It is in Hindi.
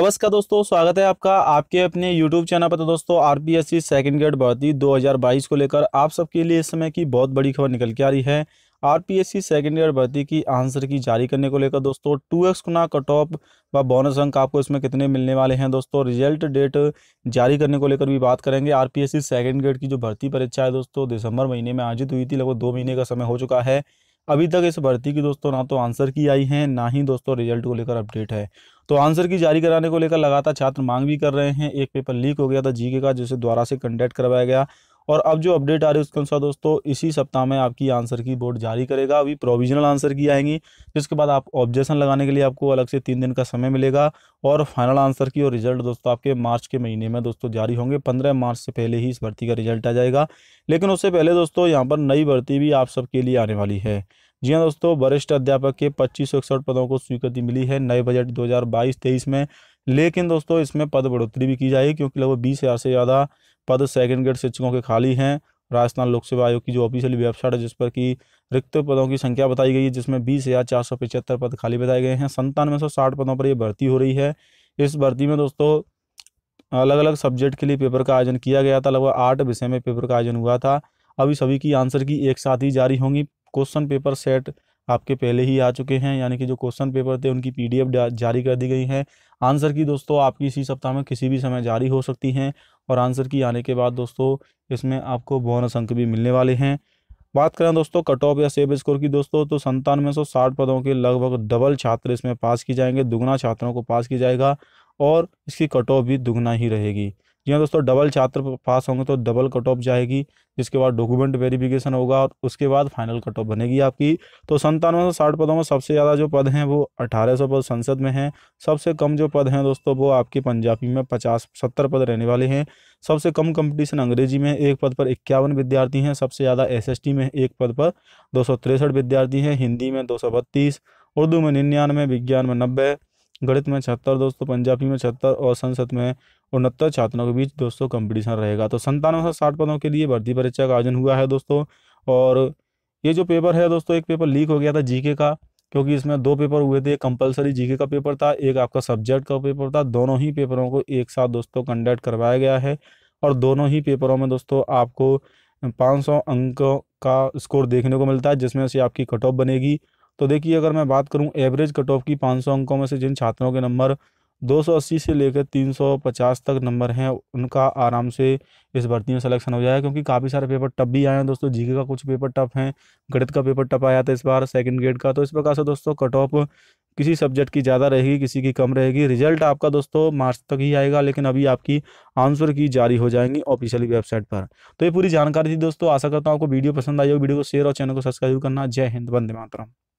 नमस्कार दोस्तों स्वागत है आपका आपके अपने YouTube चैनल पर तो दोस्तों R P S C second grade भर्ती बाईस को लेकर आप सबके लिए इस समय की बहुत बड़ी खबर निकल के आ रही है R P S C second grade भर्ती की आंसर की जारी करने को लेकर दोस्तों टू एक्स गुना कट ऑफ व बोनस अंक आपको इसमें कितने मिलने वाले हैं दोस्तों रिजल्ट डेट जारी करने को लेकर भी बात करेंगे R P S C second grade की जो भर्ती परीक्षा है दोस्तों दिसंबर महीने में आयोजित हुई थी लगभग दो महीने का समय हो चुका है अभी तक इस भर्ती की दोस्तों ना तो आंसर की आई है ना ही दोस्तों रिजल्ट को लेकर अपडेट है तो आंसर की जारी कराने को लेकर लगातार छात्र मांग भी कर रहे हैं एक पेपर लीक हो गया था जीके का जिसे द्वारा से कंडक्ट करवाया गया और अब जो अपडेट आ रही है उसके अनुसार दोस्तों इसी सप्ताह में आपकी आंसर की बोर्ड जारी करेगा अभी प्रोविजनल आंसर की आएंगी जिसके बाद आप ऑब्जेक्शन लगाने के लिए आपको अलग से तीन दिन का समय मिलेगा और फाइनल आंसर की और रिजल्ट दोस्तों आपके मार्च के महीने में दोस्तों जारी होंगे पंद्रह मार्च से पहले ही इस भर्ती का रिजल्ट आ जाएगा लेकिन उससे पहले दोस्तों यहाँ पर नई भर्ती भी आप सबके लिए आने वाली है जी हाँ दोस्तों वरिष्ठ अध्यापक के पच्चीस पदों को स्वीकृति मिली है नए बजट 2022-23 में लेकिन दोस्तों इसमें पद बढ़ोतरी भी की जाएगी क्योंकि लगभग बीस हज़ार से ज़्यादा पद सेकेंड ग्रेड शिक्षकों के खाली हैं राजस्थान लोक सेवा आयोग की जो ऑफिशियल वेबसाइट है जिस पर कि रिक्त पदों की संख्या बताई गई है जिसमें बीस हज़ार चार सौ पचहत्तर पद खाली बताए गए हैं संतानवे सौ साठ पदों पर यह भर्ती हो रही है इस भर्ती में दोस्तों अलग अलग सब्जेक्ट के लिए पेपर का आयोजन किया गया था लगभग आठ विषय में पेपर का आयोजन हुआ था अभी सभी की आंसर की एक साथ ही जारी होंगी क्वेश्चन पेपर सेट आपके पहले ही आ चुके हैं यानी कि जो क्वेश्चन पेपर थे उनकी पीडीएफ जारी कर दी गई है आंसर की दोस्तों आपकी इसी सप्ताह में किसी भी समय जारी हो सकती हैं और आंसर की आने के बाद दोस्तों इसमें आपको बोनस अंक भी मिलने वाले हैं बात करें दोस्तों कट ऑफ या सेब स्कोर की दोस्तों तो संतानवे सौ साठ पदों के लगभग डबल छात्र इसमें पास किए जाएंगे दुगना छात्रों को पास किया जाएगा और इसकी कट ऑफ भी दुगना ही रहेगी जी हाँ दोस्तों डबल छात्र पास होंगे तो डबल कट ऑफ जाएगी जिसके बाद डॉक्यूमेंट वेरिफिकेशन होगा और उसके बाद फाइनल कट ऑफ बनेगी आपकी तो संतानवे सौ साठ पदों में सबसे ज़्यादा जो पद हैं वो अठारह सौ पद संसद में हैं सबसे कम जो पद हैं दोस्तों वो आपके पंजाबी में पचास सत्तर पद रहने वाले हैं सबसे कम कंपटीशन अंग्रेजी में एक पद पर इक्यावन विद्यार्थी हैं सबसे ज़्यादा एस में एक पद पर दो विद्यार्थी हैं हिंदी में दो उर्दू में निन्यानवे विज्ञान में नब्बे गणित में छहत्तर दोस्तों पंजाबी में छहत्तर और संसद में उनहत्तर छात्रों के बीच दोस्तों कंपटीशन रहेगा तो संतानवे सौ साठ पदों के लिए भर्ती परीक्षा का आयोजन हुआ है दोस्तों और ये जो पेपर है दोस्तों एक पेपर लीक हो गया था जीके का क्योंकि इसमें दो पेपर हुए थे कंपलसरी जीके का पेपर था एक आपका सब्जेक्ट का पेपर था दोनों ही पेपरों को एक साथ दोस्तों कंडक्ट करवाया गया है और दोनों ही पेपरों में दोस्तों आपको पाँच अंकों का स्कोर देखने को मिलता है जिसमें से आपकी कट ऑफ बनेगी तो देखिए अगर मैं बात करूं एवरेज कट ऑफ की 500 अंकों में से जिन छात्रों के नंबर 280 से लेकर 350 तक नंबर हैं उनका आराम से इस भर्ती में सिलेक्शन हो जाएगा क्योंकि काफ़ी सारे पेपर टफ भी आए हैं दोस्तों जीके का कुछ पेपर टफ हैं गणित का पेपर टफ आया था इस बार सेकंड ग्रेड का तो इस प्रकार से दोस्तों कट ऑफ किसी सब्जेक्ट की ज़्यादा रहेगी किसी की कम रहेगी रिजल्ट आपका दोस्तों मार्च तक ही आएगा लेकिन अभी आपकी आंसर की जारी हो जाएंगी ऑफिशियली वेबसाइट पर तो ये पूरी जानकारी थी दोस्तों आशा करता हूँ आपको वीडियो पसंद आई हो वीडियो को शेयर और चैनल को सब्सक्राइब करना जय हिंद वंदे मातरम